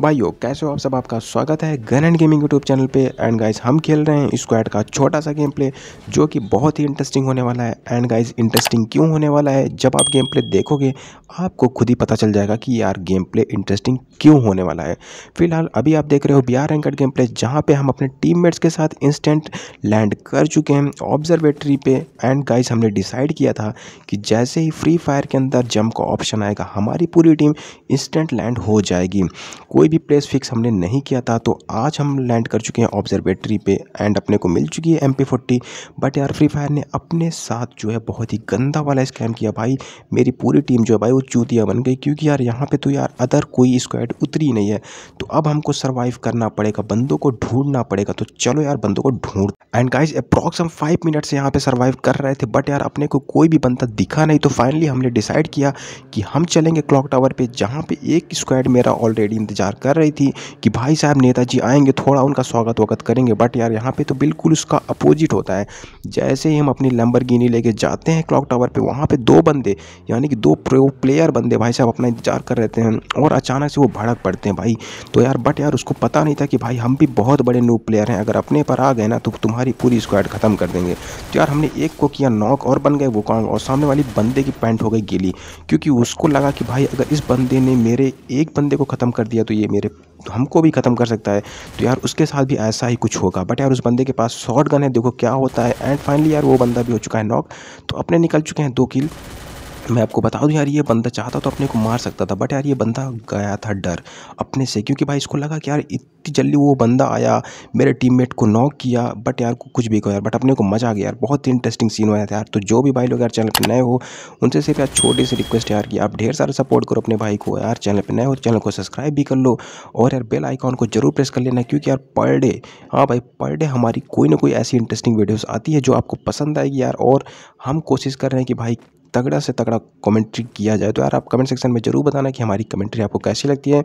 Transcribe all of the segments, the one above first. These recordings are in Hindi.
तो भाई कैसे हो आप सब आपका स्वागत है gun and gaming YouTube channel पे एंड गाइस हम खेल रहे हैं स्क्वाड का छोटा सा गेम प्ले जो कि बहुत ही इंटरेस्टिंग होने वाला है एंड गाइस इंटरेस्टिंग क्यों होने वाला है जब आप गेम प्ले देखोगे आपको खुद ही पता चल जाएगा कि यार गेम प्ले इंटरेस्टिंग क्यों होने वाला है फिलहाल अभी आप देख रहे हो बिहार एंकर गेम प्ले जहाँ पर हम अपने टीम के साथ इंस्टेंट लैंड कर चुके हैं ऑब्जर्वेटरी पर एंड गाइज हमने डिसाइड किया था कि जैसे ही फ्री फायर के अंदर जंप का ऑप्शन आएगा हमारी पूरी टीम इंस्टेंट लैंड हो जाएगी कोई भी प्लेस फिक्स हमने नहीं किया था तो आज हम लैंड कर चुके हैं ऑब्जर्वेटरी पे एंड अपने को मिल चुकी है एम फोर्टी बट यार फ्री फायर ने अपने साथ जो है बहुत ही गंदा वाला स्कैम किया भाई मेरी पूरी टीम जो है भाई वो चूतिया बन गई क्योंकि यार यहाँ पे तो यार अदर कोई स्क्वाड उतरी नहीं है तो अब हमको सर्वाइव करना पड़ेगा बंदों को ढूंढना पड़ेगा तो चलो यार बंदों को ढूंढ and guys approximately five minute से यहाँ पर सर्वाइव कर रहे थे बट यार अपने को कोई भी बंदा दिखा नहीं तो फाइनली हमने डिसाइड किया कि हम चलेंगे क्लॉक टावर पे जहाँ पे एक स्क्वाड मेरा ऑलरेडी इंतजार कर रही थी कि भाई साहब नेताजी आएंगे थोड़ा उनका स्वागत वगत करेंगे बट यार यहाँ पे तो बिल्कुल उसका अपोजिट होता है जैसे ही हम अपनी लंबर गिनी लेके जाते हैं क्लॉक टावर पर वहाँ पर दो बंदे यानी कि दो प्रो प्लेयर बंदे भाई साहब अपना इंतजार कर रहते हैं और अचानक से वो भड़क पड़ते हैं भाई तो यार बट यार उसको पता नहीं था कि भाई हम भी बहुत बड़े न्यू प्लेयर हैं अगर अपने पर आ गए ना तो तुम्हारी पूरी स्क्वाड ख़त्म कर देंगे तो यार हमने एक को किया नॉक और बन गए वो कांग और सामने वाली बंदे की पैंट हो गई गीली क्योंकि उसको लगा कि भाई अगर इस बंदे ने मेरे एक बंदे को ख़त्म कर दिया तो ये मेरे तो हमको भी ख़त्म कर सकता है तो यार उसके साथ भी ऐसा ही कुछ होगा बट यार उस बंदे के पास शॉर्ट गन है देखो क्या होता है एंड फाइनली यार वो बंदा भी हो चुका है नॉक तो अपने निकल चुके हैं दो किल मैं आपको बता दूं तो यार ये बंदा चाहता तो अपने को मार सकता था बट यार ये बंदा गया था डर अपने से क्योंकि भाई इसको लगा कि यार इतनी जल्दी वो बंदा आया मेरे टीममेट को नॉक किया बट यार कुछ भी कहो यार बट अपने को मज़ा आ गया यार बहुत ही इंटरेस्टिंग सीन हुआ था यार तो जो भी भाई लोग यार चैनल पर नए हो उनसे सिर्फ यार छोटी सी रिक्वेस्ट है यार की आप ढेर सारा सपोर्ट करो अपने भाई को यार चैनल पर नए हो चैनल को सब्सक्राइब भी कर लो और यार बेल आइकॉन को जरूर प्रेस कर लेना क्योंकि यार पर डे हाँ भाई पर डे हमारी कोई ना कोई ऐसी इंटरेस्टिंग वीडियोज़ आती है जो आपको पसंद आएगी यार और हम कोशिश कर रहे हैं कि भाई तगड़ा से तगड़ा कमेंट्री किया जाए तो यार आप कमेंट सेक्शन में ज़रूर बताना कि हमारी कमेंट्री आपको कैसी लगती है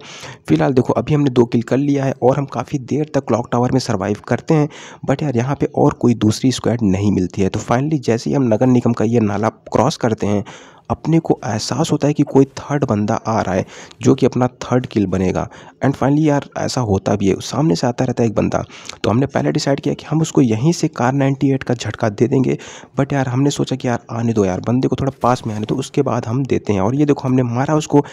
फिलहाल देखो अभी हमने दो किल कर लिया है और हम काफ़ी देर तक क्लॉक टावर में सर्वाइव करते हैं बट यार यहाँ पर और कोई दूसरी स्क्वाड नहीं मिलती है तो फाइनली जैसे ही हम नगर निगम का ये नाला क्रॉस करते हैं अपने को एहसास होता है कि कोई थर्ड बंदा आ रहा है जो कि अपना थर्ड किल बनेगा एंड फाइनली यार ऐसा होता भी है सामने से आता रहता है एक बंदा तो हमने पहले डिसाइड किया कि हम उसको यहीं से कार 98 का झटका दे देंगे बट यार हमने सोचा कि यार आने दो यार बंदे को थोड़ा पास में आने दो उसके बाद हम देते हैं और ये देखो हमने मारा उसको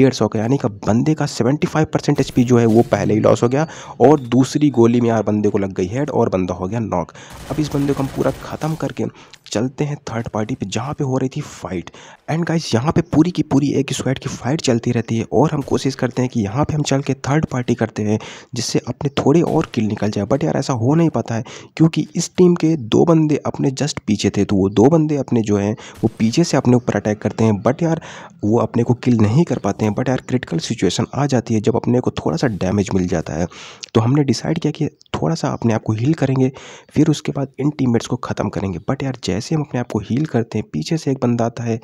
डेढ़ सौ का यानी कि बंदे का सेवेंटी फाइव परसेंट एच जो है वो पहले ही लॉस हो गया और दूसरी गोली में यार बंदे को लग गई हेड और बंदा हो गया नॉक अब इस बंदे को हम पूरा ख़त्म करके चलते हैं थर्ड पार्टी पे जहाँ पे हो रही थी फाइट एंड गाइस यहाँ पे पूरी की पूरी एक स्क्वाड की फाइट चलती रहती है और हम कोशिश करते हैं कि यहाँ पे हम चल के थर्ड पार्टी करते हैं जिससे अपने थोड़े और किल निकल जाए बट यार ऐसा हो नहीं पाता है क्योंकि इस टीम के दो बंदे अपने जस्ट पीछे थे तो वो दो बंदे अपने जो हैं वो पीछे से अपने ऊपर अटैक करते हैं बट यार वो अपने को किल नहीं कर पाते हैं बट यार क्रिटिकल सिचुएशन आ जाती है जब अपने को थोड़ा सा डैमेज मिल जाता है तो हमने डिसाइड किया कि थोड़ा सा अपने आप को हील करेंगे फिर उसके बाद इन टीममेट्स को ख़त्म करेंगे बट यार जैसे हम अपने आप को हील करते हैं पीछे से एक बंदा आता है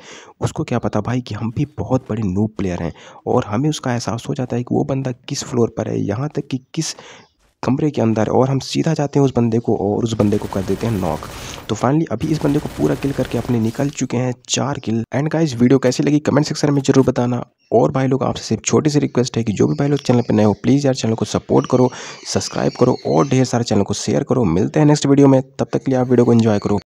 उसको क्या पता भाई कि हम भी बहुत बड़े नूब प्लेयर हैं और हमें उसका एहसास हो जाता है कि वो बंदा किस फ्लोर पर है यहाँ तक कि किस कमरे के अंदर और हम सीधा जाते हैं उस बंदे को और उस बंदे को कर देते हैं नॉक तो फाइनली अभी इस बंदे को पूरा किल करके अपने निकल चुके हैं चार किल एंड गाइस वीडियो कैसी लगी कमेंट सेक्शन में जरूर बताना और भाई लोग आपसे सिर्फ छोटी सी रिक्वेस्ट है कि जो भी भाई लोग चैनल पर नए हो प्लीज़ यार चैनल को सपोर्ट करो सब्सक्राइब करो और ढेर सारे चैनल को शेयर करो मिलते हैं नेक्स्ट वीडियो में तब तक के लिए आप वीडियो को इन्जॉय करो